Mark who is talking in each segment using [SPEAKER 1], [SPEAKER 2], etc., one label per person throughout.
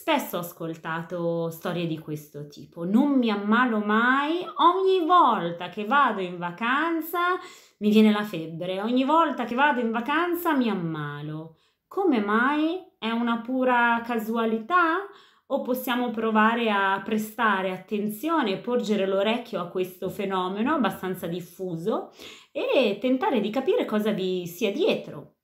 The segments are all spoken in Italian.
[SPEAKER 1] Spesso ho ascoltato storie di questo tipo, non mi ammalo mai, ogni volta che vado in vacanza mi viene la febbre, ogni volta che vado in vacanza mi ammalo. Come mai? È una pura casualità? O possiamo provare a prestare attenzione e porgere l'orecchio a questo fenomeno abbastanza diffuso e tentare di capire cosa vi sia dietro?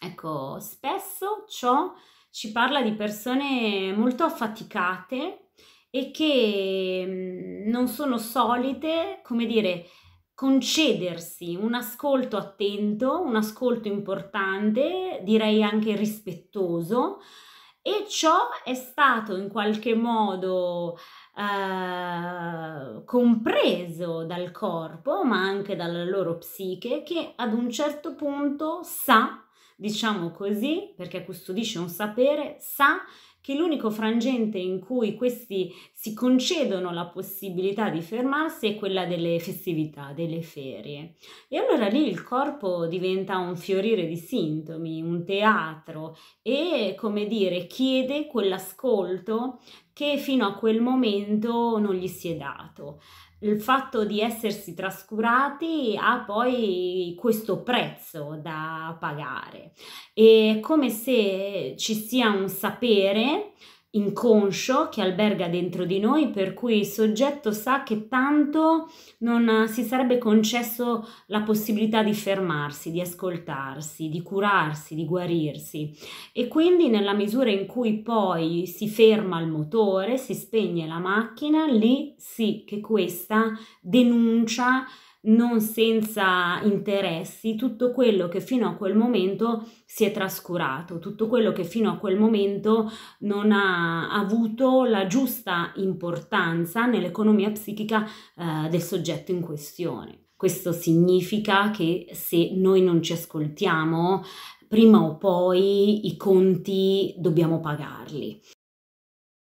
[SPEAKER 1] Ecco, spesso ciò ci parla di persone molto affaticate e che mm, non sono solite, come dire, concedersi un ascolto attento, un ascolto importante, direi anche rispettoso e ciò è stato in qualche modo eh, compreso dal corpo, ma anche dalla loro psiche che ad un certo punto sa diciamo così, perché custodisce un sapere, sa che l'unico frangente in cui questi si concedono la possibilità di fermarsi è quella delle festività, delle ferie. E allora lì il corpo diventa un fiorire di sintomi, un teatro e, come dire, chiede quell'ascolto che fino a quel momento non gli si è dato il fatto di essersi trascurati ha poi questo prezzo da pagare. È come se ci sia un sapere inconscio che alberga dentro di noi, per cui il soggetto sa che tanto non eh, si sarebbe concesso la possibilità di fermarsi, di ascoltarsi, di curarsi, di guarirsi. E quindi nella misura in cui poi si ferma il motore, si spegne la macchina, lì sì che questa denuncia non senza interessi tutto quello che fino a quel momento si è trascurato, tutto quello che fino a quel momento non ha avuto la giusta importanza nell'economia psichica eh, del soggetto in questione. Questo significa che se noi non ci ascoltiamo, prima o poi i conti dobbiamo pagarli.